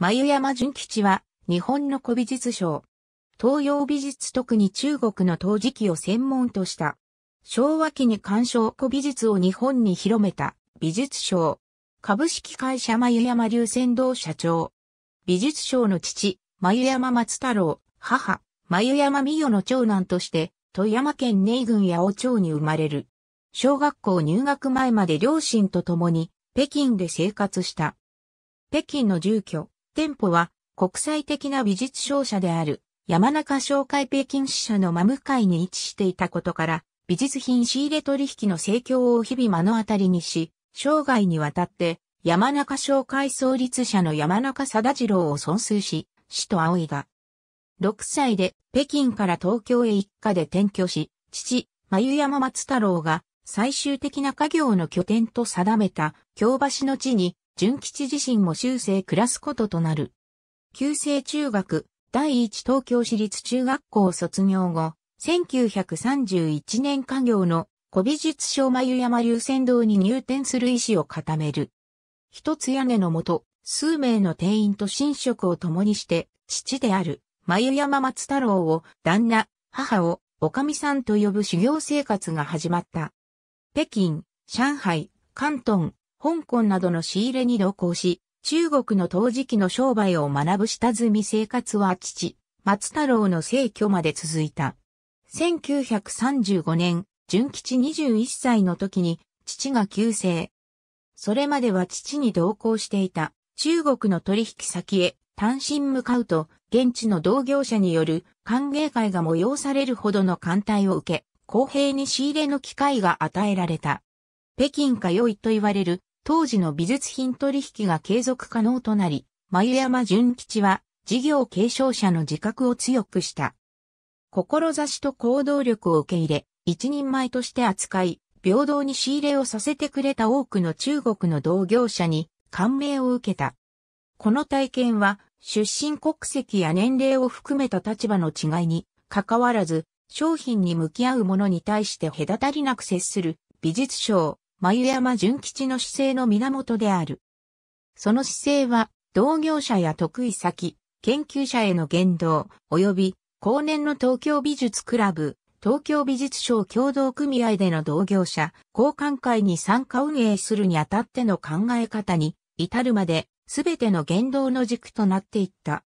眉山純吉は、日本の古美術賞。東洋美術特に中国の陶磁器を専門とした。昭和期に鑑賞古美術を日本に広めた美術賞。株式会社眉山流仙道社長。美術賞の父、眉山松太郎、母、眉山美代の長男として、富山県寧郡八尾町に生まれる。小学校入学前まで両親と共に、北京で生活した。北京の住居、店舗は国際的な美術商社である山中商会北京支社の真向かいに位置していたことから、美術品仕入れ取引の盛況を日々目の当たりにし、生涯にわたって山中商会創立者の山中貞次郎を尊崇し、死と仰いだ。6歳で北京から東京へ一家で転居し、父、眉山松太郎が最終的な家業の拠点と定めた京橋の地に純吉自身も修正暮らすこととなる。旧制中学、第一東京市立中学校卒業後、1931年家業の古美術商眉山流仙堂に入店する意思を固める。一つ屋根のもと、数名の店員と寝食を共にして、父である、眉山松太郎を、旦那、母を、おかみさんと呼ぶ修行生活が始まった。北京、上海、関東、香港などの仕入れに同行し、中国の陶磁器の商売を学ぶ下積み生活は父、松太郎の逝去まで続いた。1935年、純吉21歳の時に、父が急逝。それまでは父に同行していた中国の取引先へ単身向かうと、現地の同業者による歓迎会が催されるほどの艦隊を受け、公平に仕入れの機会が与えられた。北京か良いと言われる当時の美術品取引が継続可能となり、眉山純吉は事業継承者の自覚を強くした。志と行動力を受け入れ、一人前として扱い、平等に仕入れをさせてくれた多くの中国の同業者に感銘を受けた。この体験は出身国籍や年齢を含めた立場の違いに関わらず商品に向き合う者に対して隔たりなく接する美術賞、眉山純吉の姿勢の源である。その姿勢は、同業者や得意先、研究者への言動、及び、後年の東京美術クラブ、東京美術賞共同組合での同業者、交換会に参加運営するにあたっての考え方に、至るまで、すべての言動の軸となっていった。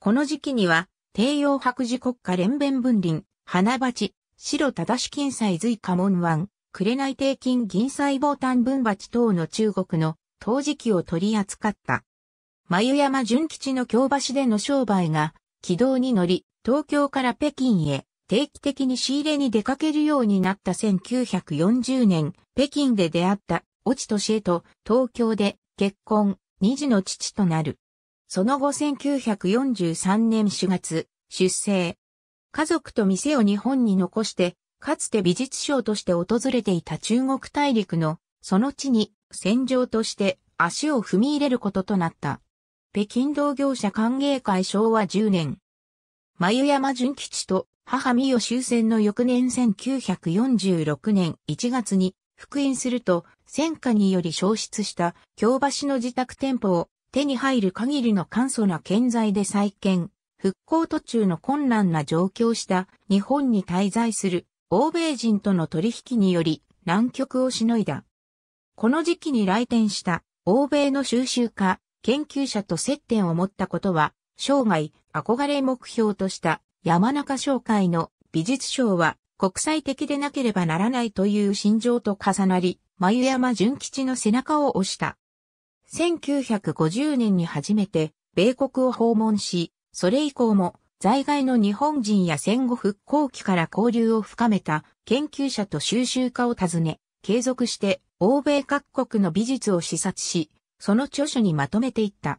この時期には、帝洋白磁国家連弁分林、花鉢、白正金祭随家門湾、紅定金銀細胞炭分鉢等の中国の陶磁器を取り扱った。眉山純吉の京橋での商売が軌道に乗り、東京から北京へ定期的に仕入れに出かけるようになった1940年、北京で出会った落ち敏江と東京で結婚、二児の父となる。その後1943年4月、出生。家族と店を日本に残してかつて美術商として訪れていた中国大陸の、その地に、戦場として足を踏み入れることとなった。北京同業者歓迎会昭和10年。眉山純吉と母美代終戦の翌年1946年1月に復員すると戦火により消失した京橋の自宅店舗を手に入る限りの簡素な建材で再建、復興途中の困難な状況した日本に滞在する欧米人との取引により南極をしのいだ。この時期に来店した欧米の収集家、研究者と接点を持ったことは、生涯憧れ目標とした山中商会の美術賞は国際的でなければならないという心情と重なり、眉山純吉の背中を押した。1950年に初めて米国を訪問し、それ以降も在外の日本人や戦後復興期から交流を深めた研究者と収集家を訪ね、継続して欧米各国の美術を視察し、その著書にまとめていった。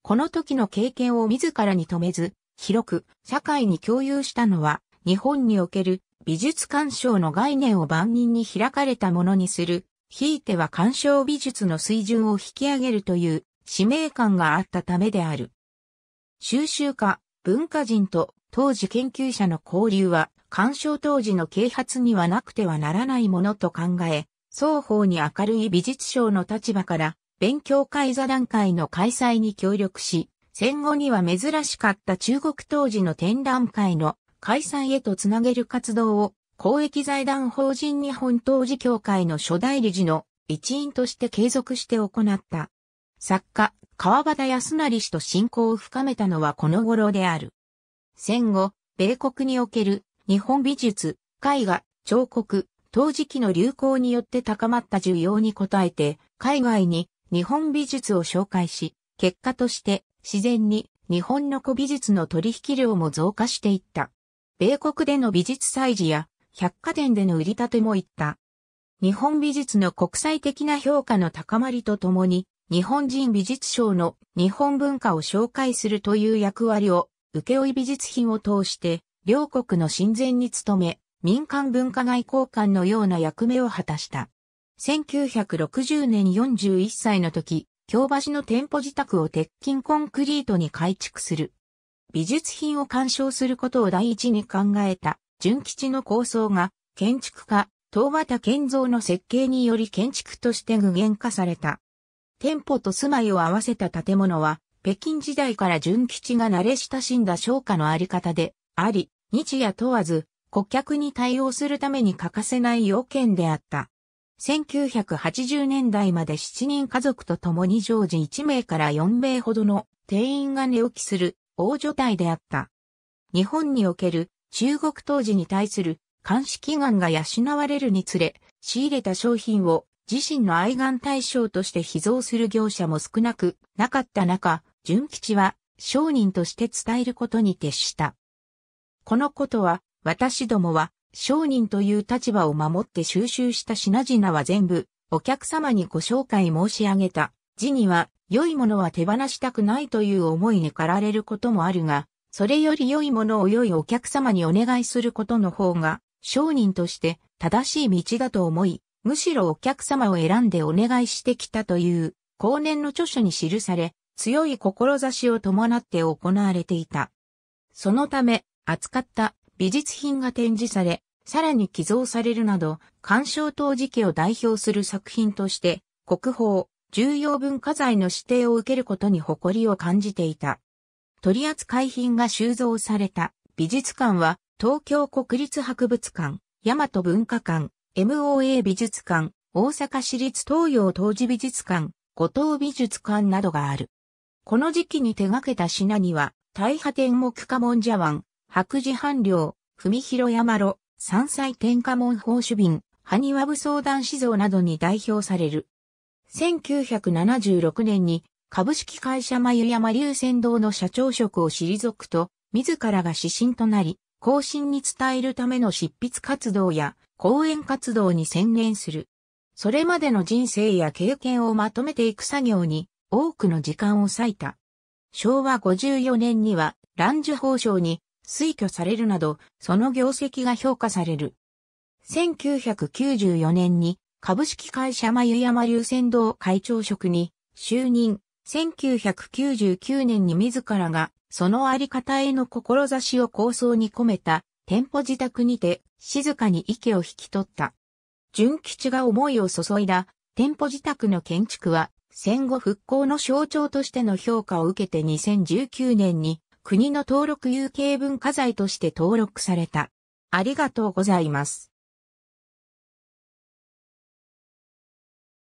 この時の経験を自らに止めず、広く社会に共有したのは、日本における美術鑑賞の概念を万人に開かれたものにする、ひいては鑑賞美術の水準を引き上げるという使命感があったためである。収集家、文化人と当時研究者の交流は、鑑賞当時の啓発にはなくてはならないものと考え、双方に明るい美術賞の立場から、勉強会座談会の開催に協力し、戦後には珍しかった中国当時の展覧会の開催へとつなげる活動を、公益財団法人日本当時協会の初代理事の一員として継続して行った。作家、川端康成氏と親交を深めたのはこの頃である。戦後、米国における日本美術、絵画、彫刻、陶磁器の流行によって高まった需要に応えて、海外に日本美術を紹介し、結果として自然に日本の古美術の取引量も増加していった。米国での美術祭事や百貨店での売り立てもいった。日本美術の国際的な評価の高まりとともに、日本人美術賞の日本文化を紹介するという役割を、請負美術品を通して、両国の親善に努め、民間文化外交官のような役目を果たした。1960年41歳の時、京橋の店舗自宅を鉄筋コンクリートに改築する。美術品を鑑賞することを第一に考えた、純吉の構想が、建築家、東畑建造の設計により建築として具現化された。店舗と住まいを合わせた建物は、北京時代から純吉が慣れ親しんだ商家のあり方で、あり、日夜問わず、顧客に対応するために欠かせない要件であった。1980年代まで7人家族と共に常時1名から4名ほどの店員が寝起きする大所帯であった。日本における中国当時に対する監視祈願が養われるにつれ、仕入れた商品を自身の愛玩対象として秘蔵する業者も少なくなかった中、純吉は商人として伝えることに徹した。このことは、私どもは商人という立場を守って収集した品々は全部、お客様にご紹介申し上げた。字には、良いものは手放したくないという思いに駆られることもあるが、それより良いものを良いお客様にお願いすることの方が、商人として正しい道だと思い、むしろお客様を選んでお願いしてきたという、後年の著書に記され、強い志を伴って行われていた。そのため、扱った美術品が展示され、さらに寄贈されるなど、鑑賞当時期を代表する作品として、国宝、重要文化財の指定を受けることに誇りを感じていた。取扱品が収蔵された美術館は、東京国立博物館、大和文化館、MOA 美術館、大阪市立東洋当時美術館、五島美術館などがある。この時期に手掛けた品には、大破天目家門茶碗、白磁半領、文広山炉、山菜天下門宝珠瓶、埴輪武相談史像などに代表される。1976年に株式会社眉山龍泉堂の社長職を退くと、自らが指針となり、後進に伝えるための執筆活動や講演活動に専念する。それまでの人生や経験をまとめていく作業に多くの時間を割いた。昭和54年には乱受法省に推挙されるなど、その業績が評価される。1994年に株式会社眉山流仙堂会長職に就任。1999年に自らがそのあり方への志を構想に込めた店舗自宅にて、静かに息を引き取った。純吉が思いを注いだ、店舗自宅の建築は、戦後復興の象徴としての評価を受けて2019年に、国の登録有形文化財として登録された。ありがとうございます。